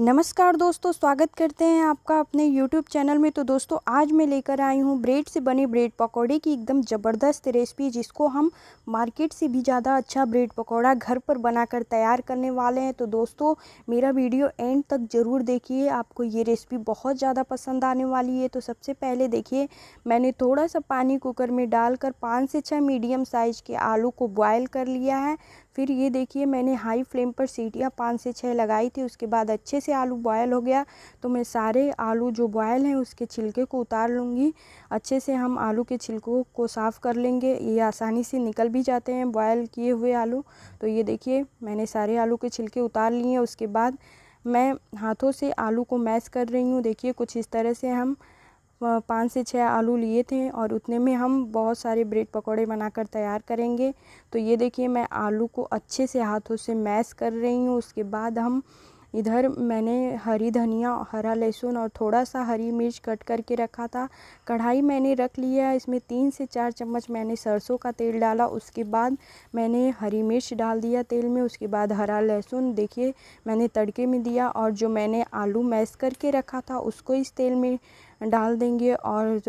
नमस्कार दोस्तों स्वागत करते हैं आपका अपने YouTube चैनल में तो दोस्तों आज मैं लेकर आई हूँ ब्रेड से बने ब्रेड पकौड़े की एकदम ज़बरदस्त रेसिपी जिसको हम मार्केट से भी ज़्यादा अच्छा ब्रेड पकौड़ा घर पर बनाकर तैयार करने वाले हैं तो दोस्तों मेरा वीडियो एंड तक ज़रूर देखिए आपको ये रेसिपी बहुत ज़्यादा पसंद आने वाली है तो सबसे पहले देखिए मैंने थोड़ा सा पानी कुकर में डालकर पाँच से छः मीडियम साइज़ के आलू को बॉयल कर लिया है फिर ये देखिए मैंने हाई फ्लेम पर सीटियाँ पाँच से छः लगाई थी उसके बाद अच्छे से आलू बॉयल हो गया तो मैं सारे आलू जो बॉयल हैं उसके छिलके को उतार लूँगी अच्छे से हम आलू के छिलकों को साफ़ कर लेंगे ये आसानी से निकल भी जाते हैं बॉयल किए हुए आलू तो ये देखिए मैंने सारे आलू के छिलके उतार लिए उसके बाद मैं हाथों से आलू को मैश कर रही हूँ देखिए कुछ इस तरह से हम पाँच से छः आलू लिए थे और उतने में हम बहुत सारे ब्रेड पकौड़े बनाकर तैयार करेंगे तो ये देखिए मैं आलू को अच्छे से हाथों से मैश कर रही हूँ उसके बाद हम इधर मैंने हरी धनिया हरा लहसुन और थोड़ा सा हरी मिर्च कट करके रखा था कढ़ाई मैंने रख लिया इसमें तीन से चार चम्मच मैंने सरसों का तेल डाला उसके बाद मैंने हरी मिर्च डाल दिया तेल में उसके बाद हरा लहसुन देखिए मैंने तड़के में दिया और जो मैंने आलू मैश करके रखा था उसको इस तेल में डाल देंगे और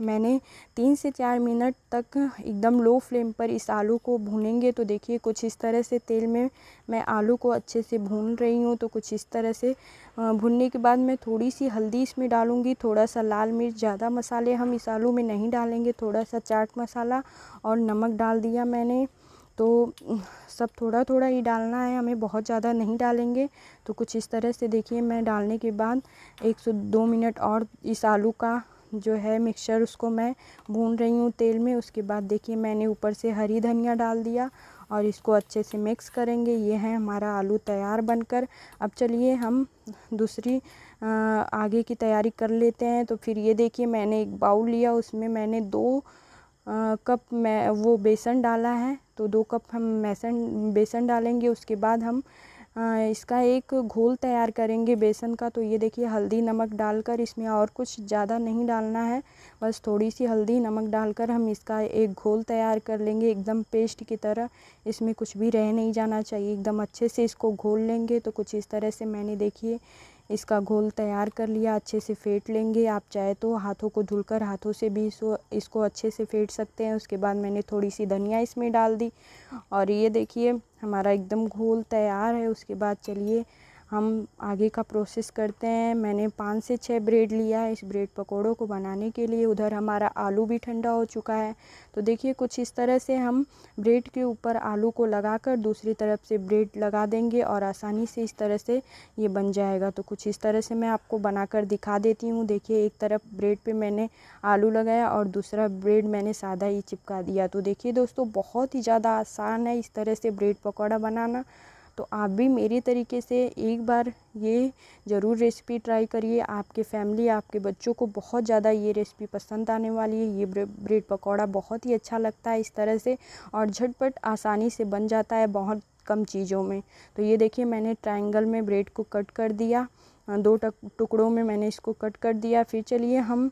मैंने तीन से चार मिनट तक एकदम लो फ्लेम पर इस आलू को भूनेंगे तो देखिए कुछ इस तरह से तेल में मैं आलू को अच्छे से भून रही हूँ तो कुछ इस तरह से भूनने के बाद मैं थोड़ी सी हल्दी इसमें डालूँगी थोड़ा सा लाल मिर्च ज़्यादा मसाले हम इस आलू में नहीं डालेंगे थोड़ा सा चाट मसाला और नमक डाल दिया मैंने तो सब थोड़ा थोड़ा ही डालना है हमें बहुत ज़्यादा नहीं डालेंगे तो कुछ इस तरह से देखिए मैं डालने के बाद एक सौ दो मिनट और इस आलू का जो है मिक्सचर उसको मैं भून रही हूँ तेल में उसके बाद देखिए मैंने ऊपर से हरी धनिया डाल दिया और इसको अच्छे से मिक्स करेंगे ये है हमारा आलू तैयार बनकर अब चलिए हम दूसरी आगे की तैयारी कर लेते हैं तो फिर ये देखिए मैंने एक बाउल लिया उसमें मैंने दो कप मै वो बेसन डाला है तो दो कप हम मैसन बेसन डालेंगे उसके बाद हम इसका एक घोल तैयार करेंगे बेसन का तो ये देखिए हल्दी नमक डालकर इसमें और कुछ ज़्यादा नहीं डालना है बस थोड़ी सी हल्दी नमक डालकर हम इसका एक घोल तैयार कर लेंगे एकदम पेस्ट की तरह इसमें कुछ भी रह नहीं जाना चाहिए एकदम अच्छे से इसको घोल लेंगे तो कुछ इस तरह से मैंने देखिए इसका घोल तैयार कर लिया अच्छे से फेंट लेंगे आप चाहे तो हाथों को धुलकर हाथों से भी इसको इसको अच्छे से फेंट सकते हैं उसके बाद मैंने थोड़ी सी धनिया इसमें डाल दी और ये देखिए हमारा एकदम घोल तैयार है उसके बाद चलिए हम आगे का प्रोसेस करते हैं मैंने पाँच से छः ब्रेड लिया है इस ब्रेड पकौड़ों को बनाने के लिए उधर हमारा आलू भी ठंडा हो चुका है तो देखिए कुछ इस तरह से हम ब्रेड के ऊपर आलू को लगाकर दूसरी तरफ से ब्रेड लगा देंगे और आसानी से इस तरह से ये बन जाएगा तो कुछ इस तरह से मैं आपको बनाकर दिखा देती हूँ देखिए एक तरफ ब्रेड पर मैंने आलू लगाया और दूसरा ब्रेड मैंने सादा ही चिपका दिया तो देखिए दोस्तों बहुत ही ज़्यादा आसान है इस तरह से ब्रेड पकौड़ा बनाना तो आप भी मेरे तरीके से एक बार ये ज़रूर रेसिपी ट्राई करिए आपके फैमिली आपके बच्चों को बहुत ज़्यादा ये रेसिपी पसंद आने वाली है ये ब्रेड पकौड़ा बहुत ही अच्छा लगता है इस तरह से और झटपट आसानी से बन जाता है बहुत कम चीज़ों में तो ये देखिए मैंने ट्रायंगल में ब्रेड को कट कर दिया दो टुकड़ों में मैंने इसको कट कर दिया फिर चलिए हम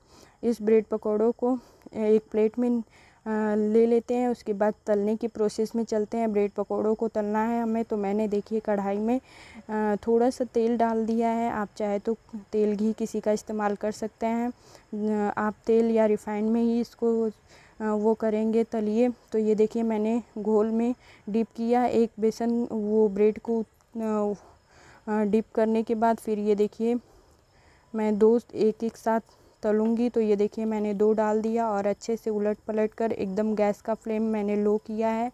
इस ब्रेड पकौड़ों को एक प्लेट में ले लेते हैं उसके बाद तलने की प्रोसेस में चलते हैं ब्रेड पकौड़ों को तलना है हमें तो मैंने देखिए कढ़ाई में थोड़ा सा तेल डाल दिया है आप चाहे तो तेल घी किसी का इस्तेमाल कर सकते हैं आप तेल या रिफाइंड में ही इसको वो करेंगे तलिए तो ये देखिए मैंने घोल में डिप किया एक बेसन वो ब्रेड को डिप करने के बाद फिर ये देखिए मैं दो एक एक साथ तलूँगी तो ये देखिए मैंने दो डाल दिया और अच्छे से उलट पलट कर एकदम गैस का फ्लेम मैंने लो किया है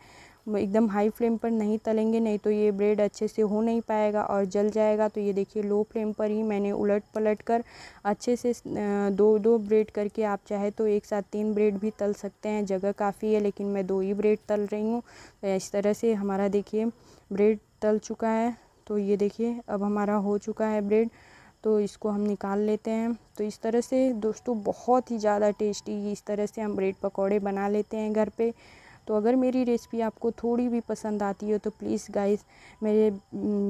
एकदम हाई फ्लेम पर नहीं तलेंगे नहीं तो ये ब्रेड अच्छे से हो नहीं पाएगा और जल जाएगा तो ये देखिए लो फ्लेम पर ही मैंने उलट पलट कर अच्छे से दो दो ब्रेड करके आप चाहे तो एक साथ तीन ब्रेड भी तल सकते हैं जगह काफ़ी है लेकिन मैं दो ही ब्रेड तल रही हूँ तो इस तरह से हमारा देखिए ब्रेड तल चुका है तो ये देखिए अब हमारा हो चुका है ब्रेड तो इसको हम निकाल लेते हैं तो इस तरह से दोस्तों बहुत ही ज़्यादा टेस्टी इस तरह से हम ब्रेड पकौड़े बना लेते हैं घर पे तो अगर मेरी रेसिपी आपको थोड़ी भी पसंद आती हो तो प्लीज़ गाइस मेरे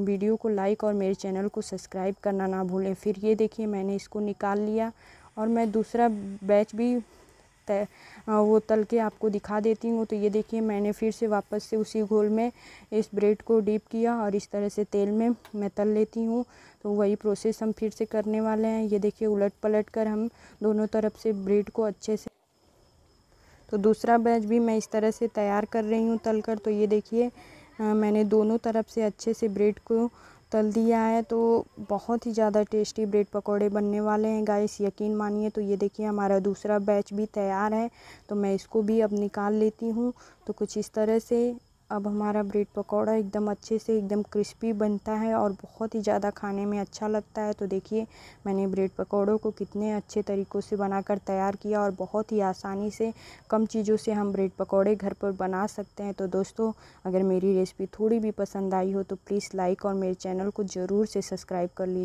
वीडियो को लाइक और मेरे चैनल को सब्सक्राइब करना ना भूलें फिर ये देखिए मैंने इसको निकाल लिया और मैं दूसरा बैच भी तै वो तल के आपको दिखा देती हूँ तो ये देखिए मैंने फिर से वापस से उसी घोल में इस ब्रेड को डीप किया और इस तरह से तेल में मैं तल लेती हूँ तो वही प्रोसेस हम फिर से करने वाले हैं ये देखिए उलट पलट कर हम दोनों तरफ से ब्रेड को अच्छे से तो दूसरा बैच भी मैं इस तरह से तैयार कर रही हूँ तल कर तो ये देखिए मैंने दोनों तरफ से अच्छे से ब्रेड को तल दिया है तो बहुत ही ज़्यादा टेस्टी ब्रेड पकौड़े बनने वाले हैं गाइस यकीन मानिए तो ये देखिए हमारा दूसरा बैच भी तैयार है तो मैं इसको भी अब निकाल लेती हूँ तो कुछ इस तरह से अब हमारा ब्रेड पकौड़ा एकदम अच्छे से एकदम क्रिस्पी बनता है और बहुत ही ज़्यादा खाने में अच्छा लगता है तो देखिए मैंने ब्रेड पकौड़ों को कितने अच्छे तरीक़ों से बनाकर तैयार किया और बहुत ही आसानी से कम चीज़ों से हम ब्रेड पकौड़े घर पर बना सकते हैं तो दोस्तों अगर मेरी रेसिपी थोड़ी भी पसंद आई हो तो प्लीज़ लाइक और मेरे चैनल को ज़रूर से सब्सक्राइब कर लीजिए